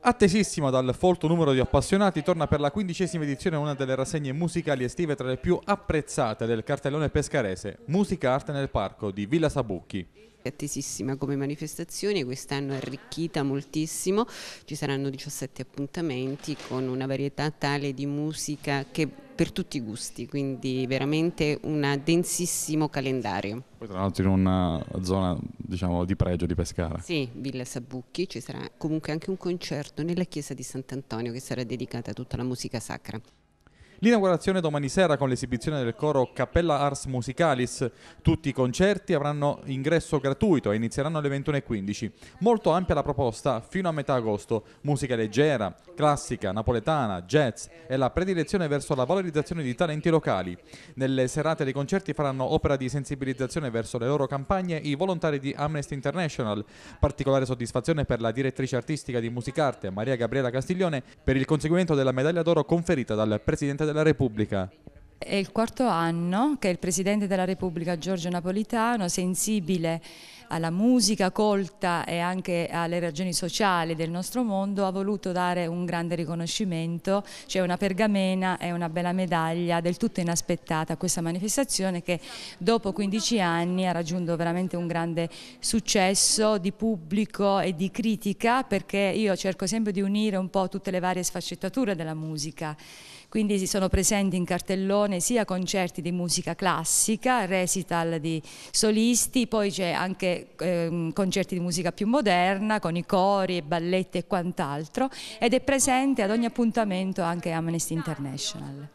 Attesissima dal folto numero di appassionati, torna per la quindicesima edizione una delle rassegne musicali estive tra le più apprezzate del cartellone pescarese, Musica Arte nel Parco di Villa Sabucchi attesissima come manifestazione, quest'anno è arricchita moltissimo, ci saranno 17 appuntamenti con una varietà tale di musica che per tutti i gusti, quindi veramente un densissimo calendario. Poi tra l'altro in una zona diciamo, di pregio di Pescara. Sì, Villa Sabucchi, ci sarà comunque anche un concerto nella chiesa di Sant'Antonio che sarà dedicata a tutta la musica sacra. L'inaugurazione domani sera con l'esibizione del coro Cappella Ars Musicalis. Tutti i concerti avranno ingresso gratuito e inizieranno alle 21.15. Molto ampia la proposta fino a metà agosto. Musica leggera, classica, napoletana, jazz e la predilezione verso la valorizzazione di talenti locali. Nelle serate dei concerti faranno opera di sensibilizzazione verso le loro campagne i volontari di Amnesty International. Particolare soddisfazione per la direttrice artistica di Musicarte Maria Gabriela Castiglione per il conseguimento della medaglia d'oro conferita dal presidente della Repubblica. È il quarto anno che il Presidente della Repubblica Giorgio Napolitano, sensibile alla musica colta e anche alle ragioni sociali del nostro mondo, ha voluto dare un grande riconoscimento, cioè una pergamena e una bella medaglia del tutto inaspettata a questa manifestazione che dopo 15 anni ha raggiunto veramente un grande successo di pubblico e di critica perché io cerco sempre di unire un po' tutte le varie sfaccettature della musica. Quindi si sono presenti in cartellone propone sia concerti di musica classica, recital di solisti, poi c'è anche eh, concerti di musica più moderna con i cori e balletti e quant'altro ed è presente ad ogni appuntamento anche Amnesty International.